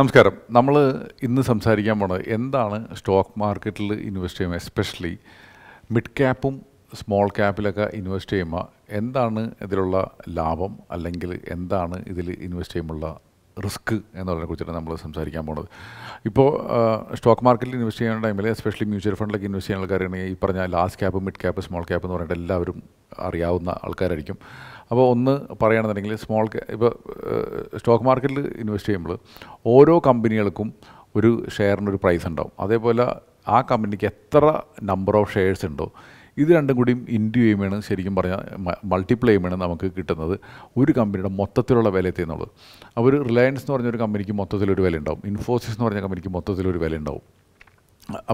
നമസ്കാരം നമ്മൾ ഇന്ന് സംസാരിക്കാൻ പോണത് എന്താണ് സ്റ്റോക്ക് മാർക്കറ്റിൽ ഇൻവെസ്റ്റ് ചെയ്യുമ്പോൾ എസ്പെഷ്യലി മിഡ് ക്യാപ്പും സ്മോൾ ക്യാപ്പിലൊക്കെ ഇൻവെസ്റ്റ് ചെയ്യുമ്പോൾ എന്താണ് ഇതിലുള്ള ലാഭം അല്ലെങ്കിൽ എന്താണ് ഇതിൽ ഇൻവെസ്റ്റ് ചെയ്യുമ്പോൾ റിസ്ക് എന്നുള്ളതിനെ കുറിച്ചിട്ട് നമ്മൾ സംസാരിക്കാൻ പോണത് ഇപ്പോൾ സ്റ്റോക്ക് മാർക്കറ്റിൽ ഇൻവെസ്റ്റ് ചെയ്യുന്ന ടൈമിൽ എസ്പെഷ്യലി മ്യൂച്വൽ ഫണ്ടിലൊക്കെ ഇൻവെസ്റ്റ് ചെയ്യുന്ന ആൾക്കാരാണെങ്കിൽ ഈ പറഞ്ഞ last cap mid cap small cap എന്ന് പറഞ്ഞിട്ട് എല്ലാവരും അറിയാവുന്ന ആൾക്കാരായിരിക്കും അപ്പോൾ ഒന്ന് പറയുകയാണെന്നുണ്ടെങ്കിൽ സ്മോൾ ഇപ്പോൾ സ്റ്റോക്ക് മാർക്കറ്റിൽ ഇൻവെസ്റ്റ് ചെയ്യുമ്പോൾ ഓരോ കമ്പനികൾക്കും ഒരു ഷെയറിനൊരു പ്രൈസ് ഉണ്ടാവും അതേപോലെ ആ കമ്പനിക്ക് എത്ര നമ്പർ ഓഫ് ഷെയർസ് ഉണ്ടോ ഇത് രണ്ടും കൂടിയും ഇൻഡ്യൂ ചെയ്യുമ്പോഴാണ് ശരിക്കും പറഞ്ഞാൽ മൾട്ടിപ്ലൈ ചെയ്യുമ്പോൾ നമുക്ക് കിട്ടുന്നത് ഒരു കമ്പനിയുടെ മൊത്തത്തിലുള്ള വിലയത്തിൽ എന്നുള്ളത് അവർ ഒരു റിലയൻസ് എന്ന് ഒരു കമ്പനിക്ക് മൊത്തത്തിലൊരു വില ഉണ്ടാവും ഇൻഫോസിസ് എന്ന് പറഞ്ഞ കമ്പനിക്ക് മൊത്തത്തിലൊരു വില ഉണ്ടാവും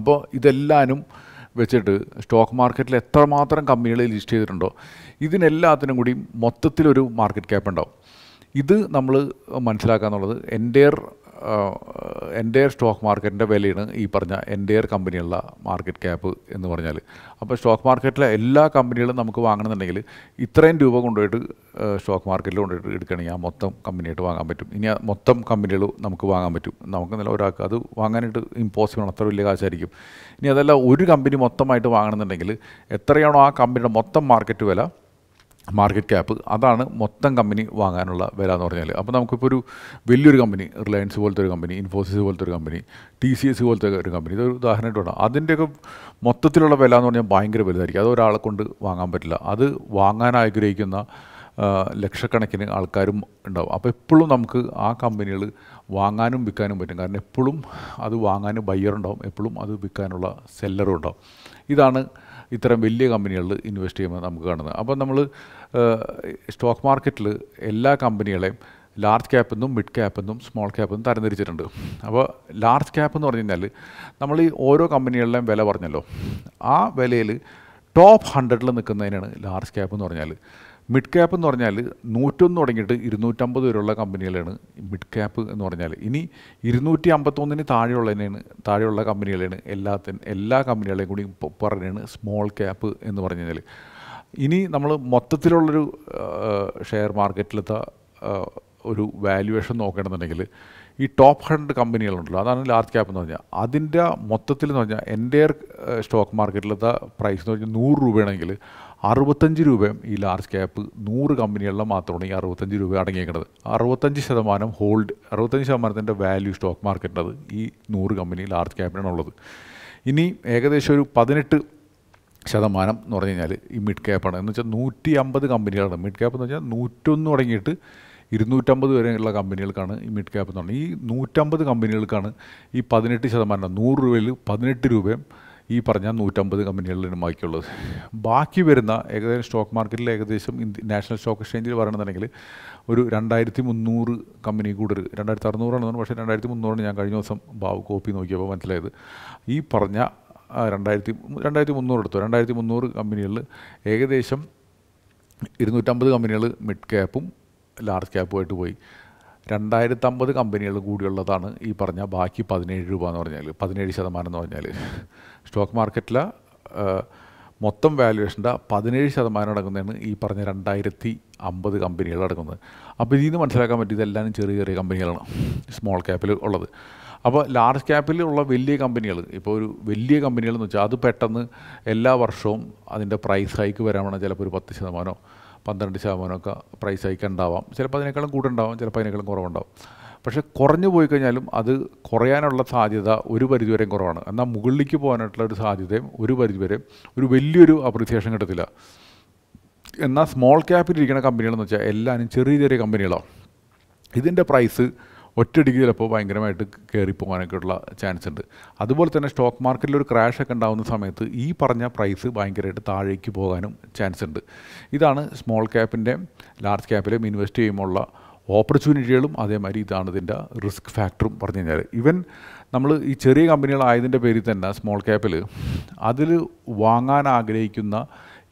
അപ്പോൾ ഇതെല്ലാനും വെച്ചിട്ട് സ്റ്റോക്ക് മാർക്കറ്റിൽ എത്രമാത്രം കമ്പനികൾ ലിസ്റ്റ് ചെയ്തിട്ടുണ്ടോ ഇതിനെല്ലാത്തിനും കൂടി മൊത്തത്തിലൊരു മാർക്കറ്റ് ക്യാപ്പ് ഉണ്ടാവും ഇത് നമ്മൾ മനസ്സിലാക്കുക എന്നുള്ളത് എൻ്റെ എൻ്റെ സ്റ്റോക്ക് മാർക്കറ്റിൻ്റെ വിലയാണ് ഈ പറഞ്ഞ എൻ്റെ കമ്പനിയുള്ള മാർക്കറ്റ് ക്യാപ്പ് എന്ന് പറഞ്ഞാൽ അപ്പോൾ സ്റ്റോക്ക് മാർക്കറ്റിലെ എല്ലാ കമ്പനികളും നമുക്ക് വാങ്ങണമെന്നുണ്ടെങ്കിൽ ഇത്രയും രൂപ കൊണ്ടുപോയിട്ട് സ്റ്റോക്ക് മാർക്കറ്റിൽ കൊണ്ടുപോയിട്ട് എടുക്കുകയാണെങ്കിൽ ആ മൊത്തം കമ്പനിയായിട്ട് വാങ്ങാൻ പറ്റും ഇനി ആ മൊത്തം കമ്പനികൾ നമുക്ക് വാങ്ങാൻ പറ്റും നമുക്ക് നല്ല ഒരാൾക്ക് അത് വാങ്ങാനായിട്ട് ഇമ്പോസിബിൾ അത്ര വലിയ കാശായിരിക്കും ഇനി അതല്ല ഒരു കമ്പനി മൊത്തമായിട്ട് വാങ്ങണമെന്നുണ്ടെങ്കിൽ എത്രയാണോ ആ കമ്പനിയുടെ മൊത്തം മാർക്കറ്റ് വില മാർക്കറ്റ് ക്യാപ്പ് അതാണ് മൊത്തം കമ്പനി വാങ്ങാനുള്ള വില എന്ന് പറഞ്ഞാൽ അപ്പോൾ നമുക്കിപ്പോൾ ഒരു വലിയൊരു കമ്പനി റിലയൻസ് പോലത്തെ ഒരു കമ്പനി ഇൻഫോസിസ് പോലത്തെ ഒരു കമ്പനി ടി സി എസ് പോലത്തെ ഒരു കമ്പനി ഇതൊരു ഉദാഹരണമായിട്ട് വേണം അതിൻ്റെയൊക്കെ മൊത്തത്തിലുള്ള വില എന്ന് പറഞ്ഞാൽ ഭയങ്കര വലുതായിരിക്കും അത് ഒരാളെ കൊണ്ട് വാങ്ങാൻ പറ്റില്ല അത് വാങ്ങാൻ ആഗ്രഹിക്കുന്ന ലക്ഷക്കണക്കിന് ആൾക്കാരും ഉണ്ടാവും അപ്പോൾ എപ്പോഴും നമുക്ക് ആ കമ്പനികൾ വാങ്ങാനും വിൽക്കാനും പറ്റും കാരണം എപ്പോഴും അത് ബയ്യർ ഉണ്ടാവും എപ്പോഴും അത് വിൽക്കാനുള്ള സെല്ലറും ഉണ്ടാവും ഇതാണ് ഇത്തരം വലിയ കമ്പനികളിൽ ഇൻവെസ്റ്റ് ചെയ്യുമ്പോൾ നമുക്ക് കാണുന്നത് അപ്പോൾ നമ്മൾ സ്റ്റോക്ക് മാർക്കറ്റിൽ എല്ലാ കമ്പനികളെയും ലാർജ് ക്യാപ്പ് എന്നും മിഡ് ക്യാപ്പ് എന്നും സ്മോൾ ക്യാപ്പ് എന്നും തരംതിരിച്ചിട്ടുണ്ട് അപ്പോൾ ലാർജ് ക്യാപ്പ് എന്ന് പറഞ്ഞു കഴിഞ്ഞാൽ നമ്മൾ ഈ ഓരോ കമ്പനികളിലെയും വില പറഞ്ഞല്ലോ ആ വിലയിൽ ടോപ്പ് ഹൺഡ്രഡിൽ നിൽക്കുന്നതിനാണ് ലാർജ് ക്യാപ്പ് എന്ന് പറഞ്ഞാൽ മിഡ് ക്യാപ്പ് എന്ന് പറഞ്ഞാൽ നൂറ്റൊന്ന് തുടങ്ങിയിട്ട് ഇരുന്നൂറ്റമ്പത് വരെയുള്ള കമ്പനികളാണ് മിഡ് ക്യാപ്പ് എന്ന് പറഞ്ഞാൽ ഇനി ഇരുന്നൂറ്റി അമ്പത്തൊന്നിന് താഴെയുള്ളതിനാണ് താഴെയുള്ള കമ്പനികളാണ് എല്ലാത്തിന് എല്ലാ കമ്പനികളെയും കൂടി പറഞ്ഞാണ് സ്മോൾ ക്യാപ്പ് എന്ന് പറഞ്ഞു കഴിഞ്ഞാൽ ഇനി നമ്മൾ മൊത്തത്തിലുള്ളൊരു ഷെയർ മാർക്കറ്റിലത്തെ ഒരു വാല്യുവേഷൻ നോക്കണമെന്നുണ്ടെങ്കിൽ ഈ ടോപ്പ് ഹൺഡ്രഡ് കമ്പനികളുണ്ടല്ലോ അതാണ് ലാർജ് ക്യാപ്പ് എന്ന് പറഞ്ഞാൽ അതിൻ്റെ മൊത്തത്തിൽ എന്ന് പറഞ്ഞാൽ എൻ്റെ സ്റ്റോക്ക് മാർക്കറ്റിലത്തെ പ്രൈസ് എന്ന് പറഞ്ഞാൽ നൂറ് രൂപയാണെങ്കിൽ അറുപത്തഞ്ച് രൂപയും ഈ ലാർജ് ക്യാപ്പ് നൂറ് കമ്പനികളിലെ മാത്രമാണ് ഈ അറുപത്തഞ്ച് രൂപ അടങ്ങിയിരിക്കുന്നത് അറുപത്തഞ്ച് ശതമാനം ഹോൾഡ് അറുപത്തഞ്ച് ശതമാനത്തിൻ്റെ വാല്യൂ സ്റ്റോക്ക് മാർക്കറ്റിൻ്റെ ഈ നൂറ് കമ്പനി ലാർജ് ക്യാപ്പിനാണ് ഉള്ളത് ഇനി ഏകദേശം ഒരു പതിനെട്ട് ശതമാനം എന്ന് പറഞ്ഞു കഴിഞ്ഞാൽ ഈ മിഡ് ക്യാപ്പാണ് എന്ന് വെച്ചാൽ നൂറ്റി അമ്പത് കമ്പനികളാണ് മിഡ് ക്യാപ്പ് എന്ന് വെച്ചാൽ നൂറ്റൊന്ന് തുടങ്ങിയിട്ട് ഇരുന്നൂറ്റമ്പത് വരെയുള്ള കമ്പനികൾക്കാണ് ഈ മിഡ് ക്യാപ്പ് എന്ന് പറഞ്ഞാൽ ഈ നൂറ്റമ്പത് കമ്പനികൾക്കാണ് ഈ പതിനെട്ട് ശതമാനം നൂറ് രൂപയിൽ പതിനെട്ട് രൂപയും ഈ പറഞ്ഞ നൂറ്റമ്പത് കമ്പനികളിലും ബാക്കിയുള്ളത് ബാക്കി വരുന്ന ഏകദേശം സ്റ്റോക്ക് മാർക്കറ്റിൽ ഏകദേശം ഇന്ത്യ നാഷണൽ സ്റ്റോക്ക് എക്സ്ചേഞ്ചിൽ പറയണമെന്നുണ്ടെങ്കിൽ ഒരു രണ്ടായിരത്തി മുന്നൂറ് കമ്പനി കൂടുതൽ രണ്ടായിരത്തി അറുന്നൂറാണ് തോന്നുന്നു പക്ഷേ രണ്ടായിരത്തി മുന്നൂറാണ് ഞാൻ കഴിഞ്ഞ ദിവസം ബാവ് കോപ്പി നോക്കിയപ്പോൾ മനസ്സിലായത് ഈ പറഞ്ഞ രണ്ടായിരത്തി രണ്ടായിരത്തി മുന്നൂറ് എടുത്തു രണ്ടായിരത്തി മുന്നൂറ് കമ്പനികളിൽ ഏകദേശം ഇരുന്നൂറ്റമ്പത് കമ്പനികൾ മിഡ് ക്യാപ്പും ലാർജ് ക്യാപ്പുമായിട്ട് പോയി അമ്പത് കമ്പനികൾ കൂടിയുള്ളതാണ് ഈ പറഞ്ഞ ബാക്കി പതിനേഴ് രൂപ എന്ന് പറഞ്ഞാൽ പതിനേഴ് ശതമാനം എന്ന് പറഞ്ഞാൽ സ്റ്റോക്ക് മാർക്കറ്റിലെ മൊത്തം വാല്യുവേഷൻ്റെ പതിനേഴ് ശതമാനം അടങ്ങുന്നതാണ് ഈ പറഞ്ഞ രണ്ടായിരത്തി അമ്പത് കമ്പനികൾ അടങ്ങുന്നത് അപ്പോൾ ഇതിൽ നിന്ന് മനസ്സിലാക്കാൻ പറ്റും ഇതെല്ലാം ചെറിയ ചെറിയ കമ്പനികളാണ് സ്മോൾ ക്യാപ്പിൽ ഉള്ളത് അപ്പോൾ ലാർജ് ക്യാപ്പിലുള്ള വലിയ കമ്പനികൾ ഇപ്പോൾ ഒരു വലിയ കമ്പനികൾ എന്ന് വെച്ചാൽ അത് പെട്ടെന്ന് എല്ലാ വർഷവും അതിൻ്റെ പ്രൈസ് ഹൈക്ക് വരാമെന്ന് ചിലപ്പോൾ ഒരു പത്ത് ശതമാനമോ പന്ത്രണ്ട് ശതമാനമൊക്കെ പ്രൈസ് ഹൈക്ക് ഉണ്ടാവാം ചിലപ്പോൾ അതിനേക്കാളും കൂടുണ്ടാവാം ചിലപ്പോൾ അതിനേക്കാളും കുറവുണ്ടാവും പക്ഷേ കുറഞ്ഞു പോയി കഴിഞ്ഞാലും അത് കുറയാനുള്ള സാധ്യത ഒരു പരിധിവരെയും കുറവാണ് എന്നാൽ മുകളിലേക്ക് പോകാനായിട്ടുള്ള ഒരു സാധ്യതയും ഒരു പരിധിവരെയും ഒരു വലിയൊരു അപ്രിസിയേഷൻ കിട്ടത്തില്ല എന്നാൽ സ്മോൾ ക്യാപ്പിൽ ഇരിക്കുന്ന കമ്പനികളെന്ന് വെച്ചാൽ എല്ലാവരും ചെറിയ ചെറിയ കമ്പനികളാണ് ഇതിൻ്റെ പ്രൈസ് ഒറ്റയടിക്ക് ചിലപ്പോൾ ഭയങ്കരമായിട്ട് കയറിപ്പോകാനൊക്കെ ഉള്ള ചാൻസ് ഉണ്ട് അതുപോലെ തന്നെ സ്റ്റോക്ക് മാർക്കറ്റിൽ ഒരു ക്രാഷ് ഒക്കെ ഉണ്ടാകുന്ന സമയത്ത് ഈ പറഞ്ഞ പ്രൈസ് ഭയങ്കരമായിട്ട് താഴേക്ക് പോകാനും ചാൻസ് ഉണ്ട് ഇതാണ് സ്മോൾ ക്യാപ്പിൻ്റെ ലാർജ് ക്യാപ്പിലും ഇൻവെസ്റ്റ് ചെയ്യുമ്പോൾ ഓപ്പർച്യൂണിറ്റികളും അതേമാതിരി ഇതാണ് ഇതിൻ്റെ റിസ്ക് ഫാക്ടറും പറഞ്ഞു കഴിഞ്ഞാൽ ഇവൻ നമ്മൾ ഈ ചെറിയ കമ്പനികളായതിൻ്റെ പേരിൽ തന്നെ സ്മോൾ ക്യാപ്പിൽ അതിൽ വാങ്ങാൻ ആഗ്രഹിക്കുന്ന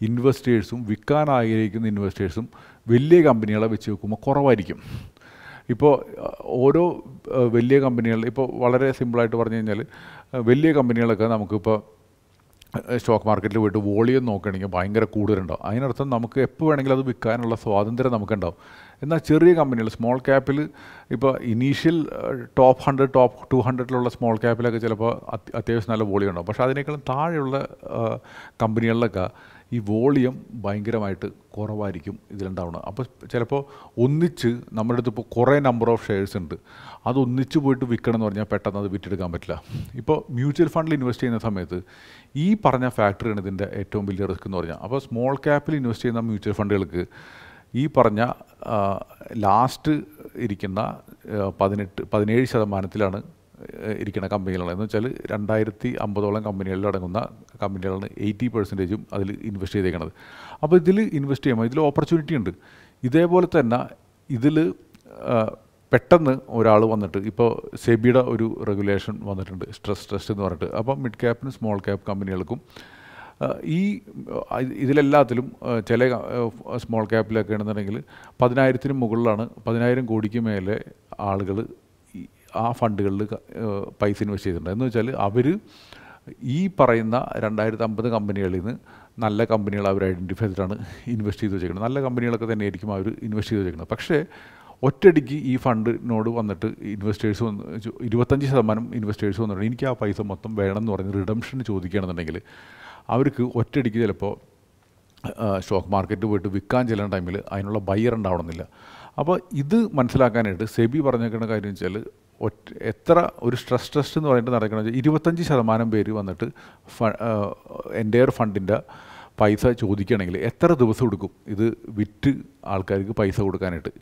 ഇൻവെസ്റ്റേഴ്സും വിൽക്കാൻ ആഗ്രഹിക്കുന്ന ഇൻവെസ്റ്റേഴ്സും വലിയ കമ്പനികളെ വെച്ച് നോക്കുമ്പോൾ കുറവായിരിക്കും ഇപ്പോൾ ഓരോ വലിയ കമ്പനികൾ ഇപ്പോൾ വളരെ സിമ്പിളായിട്ട് പറഞ്ഞു കഴിഞ്ഞാൽ വലിയ കമ്പനികളൊക്കെ നമുക്കിപ്പോൾ സ്റ്റോക്ക് മാർക്കറ്റിൽ പോയിട്ട് വോളിയം നോക്കുകയാണെങ്കിൽ ഭയങ്കര കൂടുതലുണ്ടാവും അതിനർത്ഥം നമുക്ക് എപ്പോൾ വേണമെങ്കിലും അത് വിൽക്കാനുള്ള സ്വാതന്ത്ര്യം നമുക്കുണ്ടാവും എന്നാൽ ചെറിയ കമ്പനികൾ സ്മോൾ ക്യാപ്പിൽ ഇപ്പോൾ initial top hundred top two ഹൺഡ്രഡിലുള്ള സ്മോൾ ക്യാപ്പിലൊക്കെ ചിലപ്പോൾ അത്യാവശ്യം നല്ല വോളിയം ഉണ്ടാവും പക്ഷേ അതിനേക്കാളും താഴെയുള്ള കമ്പനികളിലൊക്കെ ഈ വോളിയം ഭയങ്കരമായിട്ട് കുറവായിരിക്കും ഇതിലുണ്ടാവുന്നത് അപ്പോൾ ചിലപ്പോൾ ഒന്നിച്ച് നമ്മുടെ അടുത്ത് ഇപ്പോൾ കുറേ നമ്പർ ഓഫ് ഷെയർസ് ഉണ്ട് അതൊന്നിച്ച് പോയിട്ട് വിൽക്കണം എന്ന് പറഞ്ഞാൽ പെട്ടെന്ന് അത് വിറ്റെടുക്കാൻ പറ്റില്ല ഇപ്പോൾ മ്യൂച്വൽ ഫണ്ടിൽ ഇൻവെസ്റ്റ് ചെയ്യുന്ന സമയത്ത് ഈ പറഞ്ഞ ഫാക്ടറിയാണ് ഇതിൻ്റെ ഏറ്റവും വലിയ റിസ്ക് എന്ന് പറഞ്ഞാൽ അപ്പോൾ സ്മോൾ ക്യാപ്പിൽ ഇൻവെസ്റ്റ് ചെയ്യുന്ന മ്യൂച്വൽ ഫണ്ടുകൾക്ക് ഈ പറഞ്ഞ ലാസ്റ്റ് ഇരിക്കുന്ന പതിനെട്ട് പതിനേഴ് ശതമാനത്തിലാണ് ഇരിക്കുന്ന കമ്പനികളാണ് എന്ന് വെച്ചാൽ രണ്ടായിരത്തി അമ്പതോളം കമ്പനികളിൽ അടങ്ങുന്ന കമ്പനികളാണ് എയ്റ്റി പെർസെൻറ്റേജും അതിൽ ഇൻവെസ്റ്റ് ചെയ്തേക്കുന്നത് അപ്പോൾ ഇതിൽ ഇൻവെസ്റ്റ് ചെയ്യുമ്പോൾ ഇതിൽ ഓപ്പർച്യൂണിറ്റി ഉണ്ട് ഇതേപോലെ തന്നെ ഇതിൽ പെട്ടെന്ന് ഒരാൾ വന്നിട്ട് ഇപ്പോൾ സെബിയുടെ ഒരു റെഗുലേഷൻ വന്നിട്ടുണ്ട് സ്ട്രെസ് ടെസ്റ്റ് എന്ന് പറഞ്ഞിട്ട് അപ്പോൾ മിഡ് ക്യാപ്പിനും സ്മോൾ ക്യാപ്പ് കമ്പനികൾക്കും ഈ ഇതിലെല്ലാത്തിലും ചില സ്മോൾ ക്യാപ്പിലൊക്കെ ആണെന്നുണ്ടെങ്കിൽ പതിനായിരത്തിന് മുകളിലാണ് പതിനായിരം കോടിക്ക് മേലെ ആളുകൾ ആ ഫണ്ടുകളിൽ പൈസ ഇൻവെസ്റ്റ് ചെയ്തിട്ടുണ്ട് എന്ന് വെച്ചാൽ അവർ ഈ പറയുന്ന രണ്ടായിരത്തി അമ്പത് കമ്പനികളിൽ നിന്ന് നല്ല കമ്പനികൾ അവർ ഐഡൻറ്റിഫൈ ചെയ്തിട്ടാണ് ഇൻവെസ്റ്റ് ചെയ്ത് വെച്ചേക്കുന്നത് നല്ല കമ്പനികളൊക്കെ തന്നെ ആയിരിക്കും അവർ ഇൻവെസ്റ്റ് ചെയ്ത് വെച്ചേക്കുന്നത് പക്ഷേ ഒറ്റയടിക്ക് ഈ ഫണ്ടിനോട് വന്നിട്ട് ഇൻവെസ്റ്റേഴ്സ് വന്ന് ഇരുപത്തഞ്ച് ശതമാനം ഇൻവെസ്റ്റേഴ്സ് വന്നിട്ട് എനിക്ക് ആ പൈസ മൊത്തം വേണം എന്ന് പറഞ്ഞ് റിഡംഷൻ ചോദിക്കുകയാണെന്നുണ്ടെങ്കിൽ അവർക്ക് ഒറ്റയടിക്ക് ചിലപ്പോൾ സ്റ്റോക്ക് മാർക്കറ്റ് പോയിട്ട് വിൽക്കാൻ ചെല്ലുന്ന ടൈമിൽ അതിനുള്ള ബയർ ഉണ്ടാവണമെന്നില്ല അപ്പോൾ ഇത് മനസ്സിലാക്കാനായിട്ട് സെബി പറഞ്ഞേക്കുന്ന കാര്യം വെച്ചാൽ എത്ര ഒരു സ്ട്രെസ് ടെസ്റ്റ് എന്ന് പറഞ്ഞിട്ട് നടക്കണമെന്ന് ഇരുപത്തഞ്ച് ശതമാനം പേര് വന്നിട്ട് ഫ എൻ്റെ ഫണ്ടിൻ്റെ പൈസ ചോദിക്കുകയാണെങ്കിൽ എത്ര ദിവസം എടുക്കും ഇത് വിറ്റ് ആൾക്കാർക്ക് പൈസ കൊടുക്കാനായിട്ട്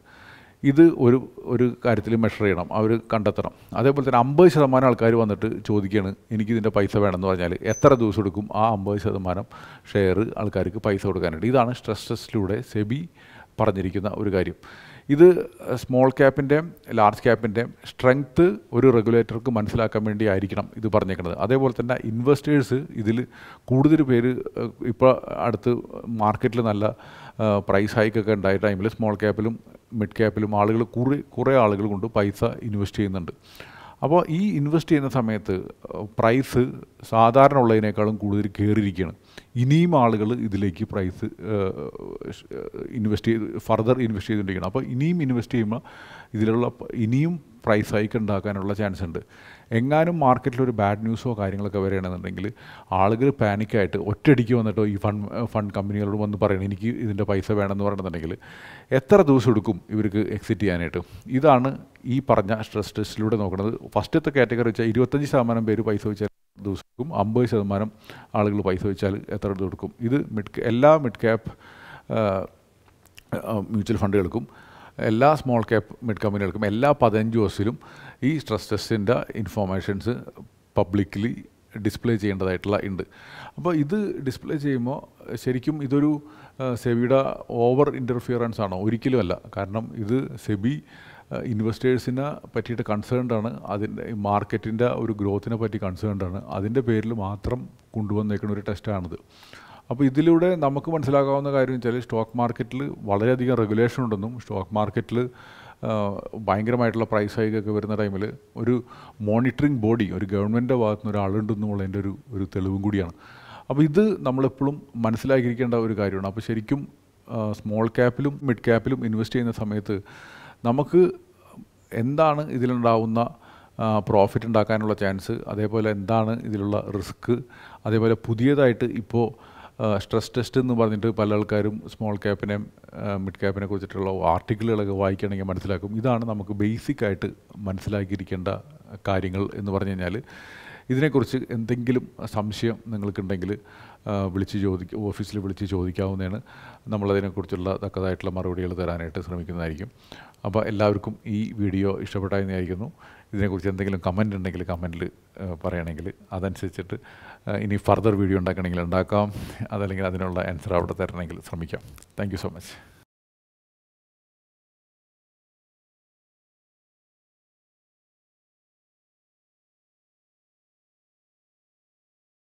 ഇത് ഒരു ഒരു കാര്യത്തിൽ മെഷർ ചെയ്യണം അവർ കണ്ടെത്തണം അതേപോലെ തന്നെ അമ്പത് ശതമാനം ആൾക്കാർ വന്നിട്ട് ചോദിക്കുകയാണ് എനിക്ക് ഇതിൻ്റെ പൈസ വേണമെന്ന് പറഞ്ഞാൽ എത്ര ദിവസം എടുക്കും ആ അമ്പത് ശതമാനം ഷെയർ ആൾക്കാർക്ക് പൈസ കൊടുക്കാനായിട്ട് ഇതാണ് സ്ട്രെസ് ടെസ്റ്റിലൂടെ സെബി പറഞ്ഞിരിക്കുന്ന ഒരു കാര്യം ഇത് സ്മോൾ ക്യാപ്പിൻ്റെയും ലാർജ് ക്യാപ്പിൻ്റെയും സ്ട്രെങ്ത്ത് ഒരു റെഗുലേറ്റർക്ക് മനസ്സിലാക്കാൻ വേണ്ടി ആയിരിക്കണം ഇത് പറഞ്ഞേക്കുന്നത് അതേപോലെ തന്നെ ഇൻവെസ്റ്റേഴ്സ് ഇതിൽ കൂടുതൽ പേര് ഇപ്പോൾ അടുത്ത് മാർക്കറ്റിൽ നല്ല പ്രൈസ് ഹൈക്കൊക്കെ ഉണ്ടായ ടൈമിൽ സ്മോൾ ക്യാപ്പിലും മിഡ് ക്യാപ്പിലും ആളുകൾ കുറേ കുറേ ആളുകൾ കൊണ്ട് പൈസ ഇൻവെസ്റ്റ് ചെയ്യുന്നുണ്ട് അപ്പോൾ ഈ ഇൻവെസ്റ്റ് ചെയ്യുന്ന സമയത്ത് പ്രൈസ് സാധാരണ ഉള്ളതിനേക്കാളും കൂടുതൽ കയറിയിരിക്കുകയാണ് ഇനിയും ആളുകൾ ഇതിലേക്ക് പ്രൈസ് ഇൻവെസ്റ്റ് ചെയ്ത് ഫർദർ ഇൻവെസ്റ്റ് ചെയ്തുകൊണ്ടിരിക്കുകയാണ് അപ്പോൾ ഇനിയും ഇൻവെസ്റ്റ് ചെയ്യുമ്പോൾ ഇതിലുള്ള ഇനിയും പ്രൈസ് ഹൈക്ക് ഉണ്ടാക്കാനുള്ള ചാൻസ് ഉണ്ട് എങ്ങാനും മാർക്കറ്റിൽ ഒരു ബാഡ് ന്യൂസോ കാര്യങ്ങളൊക്കെ വരികയാണെന്നുണ്ടെങ്കിൽ ആളുകൾ പാനിക്കായിട്ട് ഒറ്റയടിക്ക് വന്നിട്ടോ ഈ ഫണ്ട് ഫണ്ട് കമ്പനികളോട് വന്ന് പറയണം എനിക്ക് ഇതിൻ്റെ പൈസ വേണമെന്ന് പറയണമെന്നുണ്ടെങ്കിൽ എത്ര ദിവസം എടുക്കും ഇവർക്ക് എക്സിറ്റ് ചെയ്യാനായിട്ട് ഇതാണ് ഈ പറഞ്ഞ സ്ട്രെസ് ടെസ്റ്റിലൂടെ നോക്കുന്നത് ഫസ്റ്റത്തെ കാറ്റഗറി വെച്ചാൽ ഇരുപത്തഞ്ച് ശതമാനം പേര് പൈസ വെച്ചാൽ ദിവസം എടുക്കും അമ്പത് ശതമാനം ആളുകൾ പൈസ വെച്ചാൽ എത്ര എടുക്കും ഇത് മിഡ് എല്ലാ മിഡ് ക്യാപ്പ് മ്യൂച്വൽ ഫണ്ടുകൾക്കും എല്ലാ സ്മോൾ ക്യാപ് മിഡ് കമ്പനികൾക്കും എല്ലാ പതിനഞ്ച് ദിവസത്തിലും ഈ സ്ട്രെസ് ടെസ്റ്റിൻ്റെ ഇൻഫോർമേഷൻസ് പബ്ലിക്കലി ഡിസ്പ്ലേ ചെയ്യേണ്ടതായിട്ടുള്ള ഉണ്ട് അപ്പോൾ ഇത് ഡിസ്പ്ലേ ചെയ്യുമ്പോൾ ശരിക്കും ഇതൊരു സെബിയുടെ ഓവർ ഇൻ്റർഫിയറൻസ് ആണോ ഒരിക്കലും അല്ല കാരണം ഇത് സെബി ഇൻവെസ്റ്റേഴ്സിനെ പറ്റിയിട്ട് കൺസേൺഡ് ആണ് അതിൻ്റെ മാർക്കറ്റിൻ്റെ ഒരു ഗ്രോത്തിനെ പറ്റി കൺസേൺഡ് ആണ് അതിൻ്റെ പേരിൽ മാത്രം കൊണ്ടുവന്നേക്കുന്ന ഒരു ടെസ്റ്റാണിത് അപ്പോൾ ഇതിലൂടെ നമുക്ക് മനസ്സിലാക്കാവുന്ന കാര്യം വെച്ചാൽ സ്റ്റോക്ക് മാർക്കറ്റിൽ വളരെയധികം റെഗുലേഷൻ ഉണ്ടെന്നും സ്റ്റോക്ക് മാർക്കറ്റിൽ ഭയങ്കരമായിട്ടുള്ള പ്രൈസ് ഹൈക്കൊക്കെ വരുന്ന ടൈമിൽ ഒരു മോണിറ്ററിംഗ് ബോഡി ഒരു ഗവൺമെൻറ്റിൻ്റെ ഭാഗത്തു നിന്ന് ഒരാളുണ്ടെന്നുള്ളതിൻ്റെ ഒരു ഒരു തെളിവും കൂടിയാണ് അപ്പോൾ ഇത് നമ്മളെപ്പോഴും മനസ്സിലാക്കിയിരിക്കേണ്ട ഒരു കാര്യമാണ് അപ്പോൾ ശരിക്കും സ്മോൾ ക്യാപ്പിലും മിഡ് ക്യാപ്പിലും ഇൻവെസ്റ്റ് ചെയ്യുന്ന സമയത്ത് നമുക്ക് എന്താണ് ഇതിലുണ്ടാവുന്ന പ്രോഫിറ്റ് ഉണ്ടാക്കാനുള്ള ചാൻസ് അതേപോലെ എന്താണ് ഇതിലുള്ള റിസ്ക് അതേപോലെ പുതിയതായിട്ട് ഇപ്പോൾ സ്ട്രെസ് ടെസ്റ്റ് എന്ന് പറഞ്ഞിട്ട് പല ആൾക്കാരും സ്മോൾ ക്യാപ്പിനെ മിഡ് ക്യാപ്പിനെ കുറിച്ചിട്ടുള്ള ആർട്ടിക്കിളുകളൊക്കെ വായിക്കുകയാണെങ്കിൽ മനസ്സിലാക്കും ഇതാണ് നമുക്ക് ബേസിക് ആയിട്ട് മനസ്സിലാക്കിയിരിക്കേണ്ട കാര്യങ്ങൾ എന്ന് പറഞ്ഞു കഴിഞ്ഞാൽ ഇതിനെക്കുറിച്ച് എന്തെങ്കിലും സംശയം നിങ്ങൾക്കുണ്ടെങ്കിൽ വിളിച്ച് ചോദിക്കുക ഓഫീസിൽ വിളിച്ച് ചോദിക്കാവുന്നതാണ് നമ്മളതിനെക്കുറിച്ചുള്ള തക്കതായിട്ടുള്ള മറുപടികൾ തരാനായിട്ട് ശ്രമിക്കുന്നതായിരിക്കും അപ്പോൾ എല്ലാവർക്കും ഈ വീഡിയോ ഇഷ്ടപ്പെട്ടായിരുന്നു ഇതിനെക്കുറിച്ച് എന്തെങ്കിലും കമൻ്റ് ഉണ്ടെങ്കിൽ കമൻറ്റിൽ പറയണമെങ്കിൽ അതനുസരിച്ചിട്ട് ഇനി ഫർദർ വീഡിയോ ഉണ്ടാക്കണമെങ്കിൽ ഉണ്ടാക്കാം അതല്ലെങ്കിൽ അതിനുള്ള ആൻസർ അവിടെ തരണമെങ്കിൽ ശ്രമിക്കാം താങ്ക് സോ മച്ച്